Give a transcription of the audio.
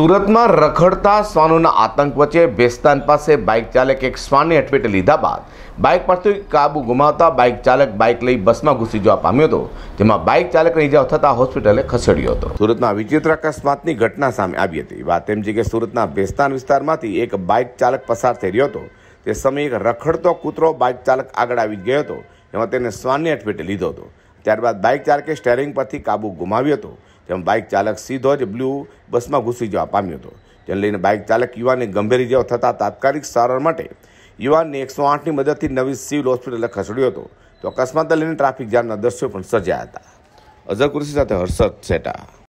સુરતમાં રખડતા શ્વાનોના આતંક વચ્ચે બેસ્તાન પાસે બાઇક ચાલક એક શ્વાનને અટવેટે લીધા બાદ બાઇક પરથી કાબુ ગુમાવતા બાઇક ચાલક બાઇક લઈ બસમાં ઘૂસી જવા પામ્યો હતો જેમાં બાઇક ચાલકને ઇજાઓ થતાં હોસ્પિટલે ખસેડ્યો હતો સુરતમાં વિચિત્ર અકસ્માતની ઘટના સામે આવી હતી વાત એમ છે કે સુરતના બેસ્તાન વિસ્તારમાંથી એક બાઇક ચાલક પસાર થઈ રહ્યો હતો તે સમયે એક રખડતો કૂતરો બાઇક ચાલક આગળ આવી ગયો હતો એમાં તેને શ્વાનને અટવેટે લીધો હતો ત્યારબાદ બાઇક ચાલકે સ્ટેરિંગ પરથી કાબુ ગુમાવ્યો હતો તેમ બાઇક ચાલક સીધો જ બ્લુ બસમાં ઘૂસી જવા પામ્યો હતો તેને લઈને બાઇક ચાલક યુવાનને ગંભીર ઇજાઓ થતાં તાત્કાલિક સારવાર માટે યુવાનને એકસો આઠની મદદથી નવી સિવિલ હોસ્પિટલે ખસેડ્યો હતો તો અકસ્માત લઈને ટ્રાફિક જામના દ્રશ્યો પણ સર્જાયા હતા અઝર કુરશી સાથે હર્ષદ સેટા